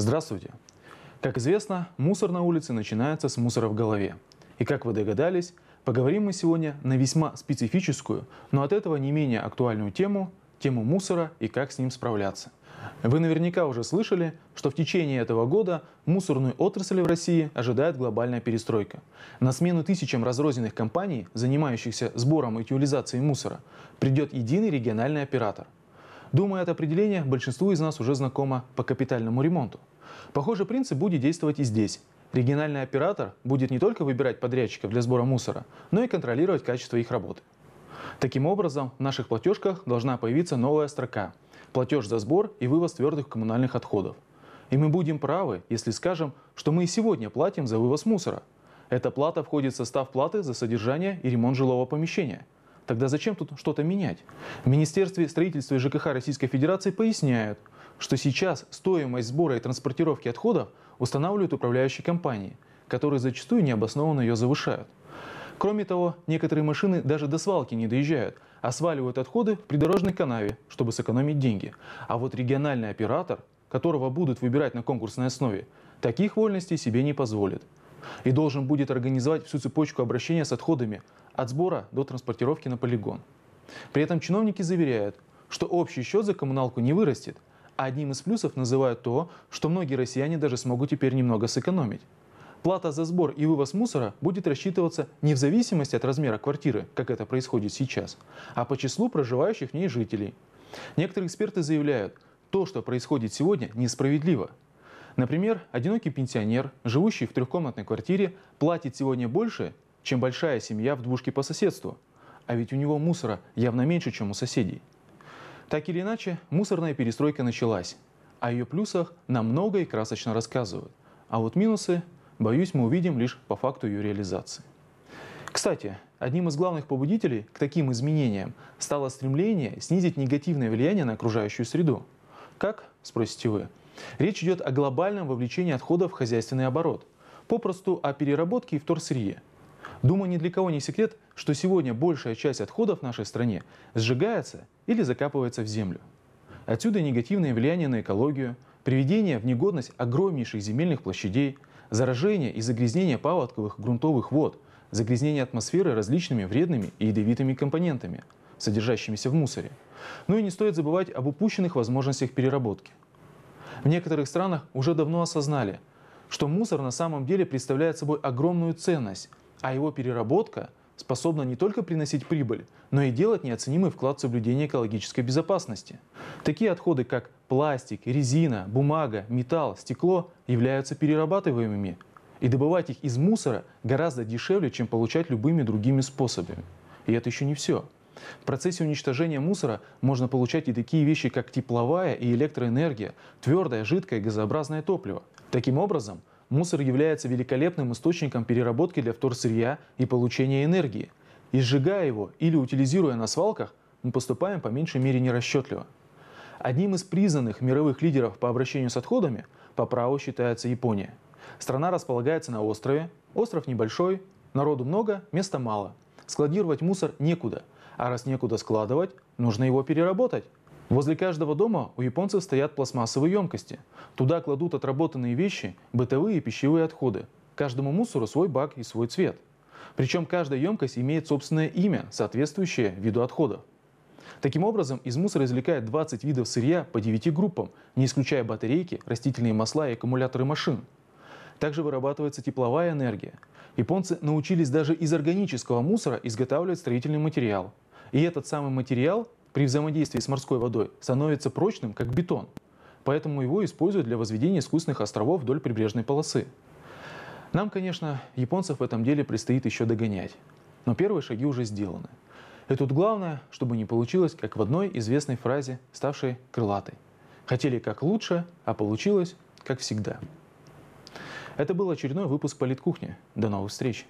Здравствуйте! Как известно, мусор на улице начинается с мусора в голове. И как вы догадались, поговорим мы сегодня на весьма специфическую, но от этого не менее актуальную тему – тему мусора и как с ним справляться. Вы наверняка уже слышали, что в течение этого года мусорную отрасль в России ожидает глобальная перестройка. На смену тысячам разрозненных компаний, занимающихся сбором и утилизацией мусора, придет единый региональный оператор – Думаю, это определение большинству из нас уже знакомо по капитальному ремонту. Похожий принцип будет действовать и здесь. Региональный оператор будет не только выбирать подрядчиков для сбора мусора, но и контролировать качество их работы. Таким образом, в наших платежках должна появиться новая строка – платеж за сбор и вывоз твердых коммунальных отходов. И мы будем правы, если скажем, что мы и сегодня платим за вывоз мусора. Эта плата входит в состав платы за содержание и ремонт жилого помещения – Тогда зачем тут что-то менять? В Министерстве строительства и ЖКХ Российской Федерации поясняют, что сейчас стоимость сбора и транспортировки отходов устанавливают управляющие компании, которые зачастую необоснованно ее завышают. Кроме того, некоторые машины даже до свалки не доезжают, а сваливают отходы в придорожной канаве, чтобы сэкономить деньги. А вот региональный оператор, которого будут выбирать на конкурсной основе, таких вольностей себе не позволит. И должен будет организовать всю цепочку обращения с отходами от сбора до транспортировки на полигон. При этом чиновники заверяют, что общий счет за коммуналку не вырастет, а одним из плюсов называют то, что многие россияне даже смогут теперь немного сэкономить. Плата за сбор и вывоз мусора будет рассчитываться не в зависимости от размера квартиры, как это происходит сейчас, а по числу проживающих в ней жителей. Некоторые эксперты заявляют, то, что происходит сегодня, несправедливо. Например, одинокий пенсионер, живущий в трехкомнатной квартире, платит сегодня больше, чем большая семья в двушке по соседству. А ведь у него мусора явно меньше, чем у соседей. Так или иначе, мусорная перестройка началась. О ее плюсах нам много и красочно рассказывают. А вот минусы, боюсь, мы увидим лишь по факту ее реализации. Кстати, одним из главных побудителей к таким изменениям стало стремление снизить негативное влияние на окружающую среду. Как, спросите вы? Речь идет о глобальном вовлечении отходов в хозяйственный оборот, попросту о переработке и вторсырье – Думаю, ни для кого не секрет, что сегодня большая часть отходов в нашей стране сжигается или закапывается в землю. Отсюда негативное влияние на экологию, приведение в негодность огромнейших земельных площадей, заражение и загрязнение паводковых грунтовых вод, загрязнение атмосферы различными вредными и ядовитыми компонентами, содержащимися в мусоре. Ну и не стоит забывать об упущенных возможностях переработки. В некоторых странах уже давно осознали, что мусор на самом деле представляет собой огромную ценность – а его переработка способна не только приносить прибыль, но и делать неоценимый вклад в соблюдение экологической безопасности. Такие отходы, как пластик, резина, бумага, металл, стекло, являются перерабатываемыми, и добывать их из мусора гораздо дешевле, чем получать любыми другими способами. И это еще не все. В процессе уничтожения мусора можно получать и такие вещи, как тепловая и электроэнергия, твердое, жидкое, газообразное топливо. Таким образом, мусор является великолепным источником переработки для вторсырья и получения энергии. И сжигая его или утилизируя на свалках, мы поступаем по меньшей мере нерасчетливо. Одним из признанных мировых лидеров по обращению с отходами по праву считается Япония. Страна располагается на острове, остров небольшой, народу много, места мало. Складировать мусор некуда, а раз некуда складывать, нужно его переработать. Возле каждого дома у японцев стоят пластмассовые емкости. Туда кладут отработанные вещи, бытовые и пищевые отходы. Каждому мусору свой бак и свой цвет. Причем каждая емкость имеет собственное имя, соответствующее виду отхода. Таким образом, из мусора извлекают 20 видов сырья по 9 группам, не исключая батарейки, растительные масла и аккумуляторы машин. Также вырабатывается тепловая энергия. Японцы научились даже из органического мусора изготавливать строительный материал. И этот самый материал при взаимодействии с морской водой становится прочным, как бетон, поэтому его используют для возведения искусственных островов вдоль прибрежной полосы. Нам, конечно, японцев в этом деле предстоит еще догонять, но первые шаги уже сделаны. И тут главное, чтобы не получилось, как в одной известной фразе, ставшей крылатой. Хотели как лучше, а получилось как всегда. Это был очередной выпуск «Политкухни». До новых встреч!